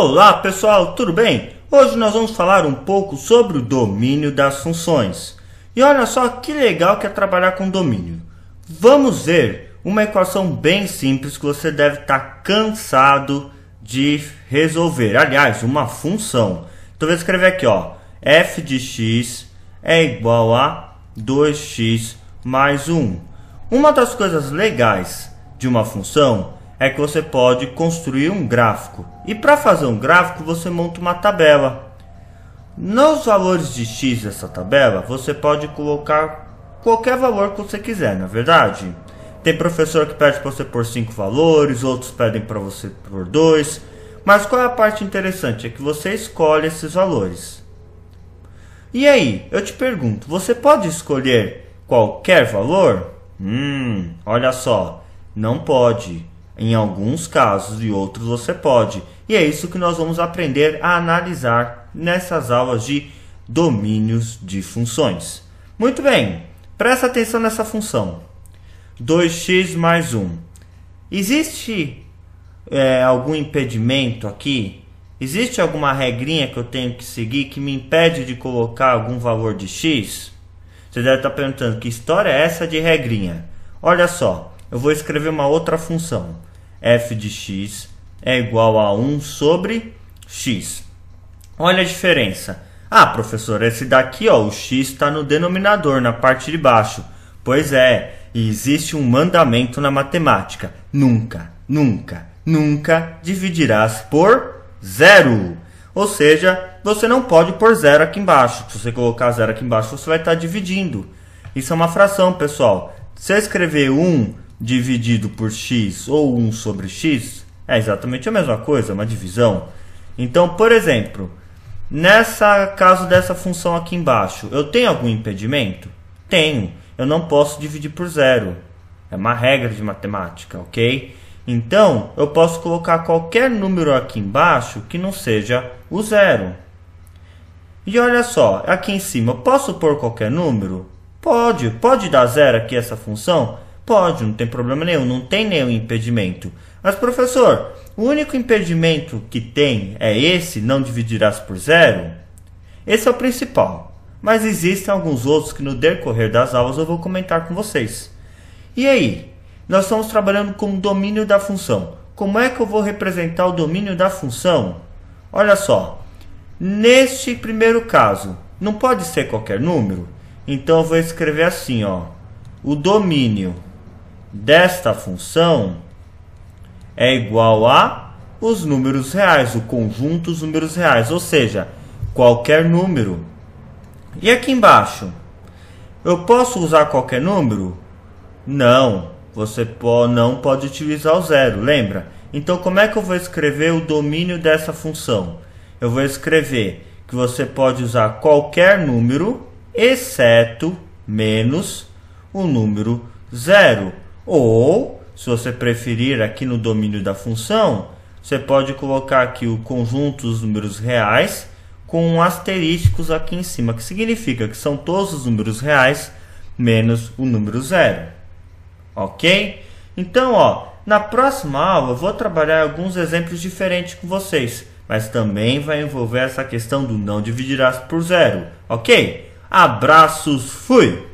Olá pessoal, tudo bem? Hoje nós vamos falar um pouco sobre o domínio das funções. E olha só que legal que é trabalhar com domínio. Vamos ver uma equação bem simples que você deve estar tá cansado de resolver. Aliás, uma função. Então eu vou escrever aqui, ó, f de x é igual a 2x mais 1. Uma das coisas legais de uma função é que você pode construir um gráfico. E para fazer um gráfico, você monta uma tabela. Nos valores de x dessa tabela, você pode colocar qualquer valor que você quiser, na é verdade. Tem professor que pede para você por 5 valores, outros pedem para você por 2. Mas qual é a parte interessante? É que você escolhe esses valores. E aí, eu te pergunto, você pode escolher qualquer valor? Hum, olha só, não pode. Em alguns casos e outros você pode. E é isso que nós vamos aprender a analisar nessas aulas de domínios de funções. Muito bem, presta atenção nessa função. 2x mais 1. Existe é, algum impedimento aqui? Existe alguma regrinha que eu tenho que seguir que me impede de colocar algum valor de x? Você deve estar perguntando que história é essa de regrinha. Olha só, eu vou escrever uma outra função f de x é igual a 1 sobre x. Olha a diferença. Ah, professor, esse daqui, ó, o x está no denominador, na parte de baixo. Pois é, existe um mandamento na matemática: nunca, nunca, nunca dividirás por zero. Ou seja, você não pode pôr zero aqui embaixo. Se você colocar zero aqui embaixo, você vai estar tá dividindo. Isso é uma fração, pessoal. Se eu escrever 1 dividido por x ou 1 sobre x é exatamente a mesma coisa, é uma divisão. Então, por exemplo, nessa caso dessa função aqui embaixo, eu tenho algum impedimento? Tenho. Eu não posso dividir por zero. É uma regra de matemática, ok? Então, eu posso colocar qualquer número aqui embaixo que não seja o zero. E olha só, aqui em cima, eu posso pôr qualquer número? Pode, pode dar zero aqui essa função? Pode, não tem problema nenhum, não tem nenhum impedimento. Mas, professor, o único impedimento que tem é esse, não dividirás por zero? Esse é o principal. Mas existem alguns outros que no decorrer das aulas eu vou comentar com vocês. E aí? Nós estamos trabalhando com o domínio da função. Como é que eu vou representar o domínio da função? Olha só. Neste primeiro caso, não pode ser qualquer número? Então eu vou escrever assim, ó. O domínio desta função é igual a os números reais, o conjunto dos números reais, ou seja, qualquer número. E aqui embaixo, eu posso usar qualquer número? Não, você não pode utilizar o zero, lembra? Então, como é que eu vou escrever o domínio dessa função? Eu vou escrever que você pode usar qualquer número, exceto menos o número zero. Ou, se você preferir, aqui no domínio da função, você pode colocar aqui o conjunto dos números reais com um asteriscos aqui em cima, que significa que são todos os números reais menos o número zero. Ok? Então, ó, na próxima aula eu vou trabalhar alguns exemplos diferentes com vocês, mas também vai envolver essa questão do não dividirás por zero. Ok? Abraços, fui!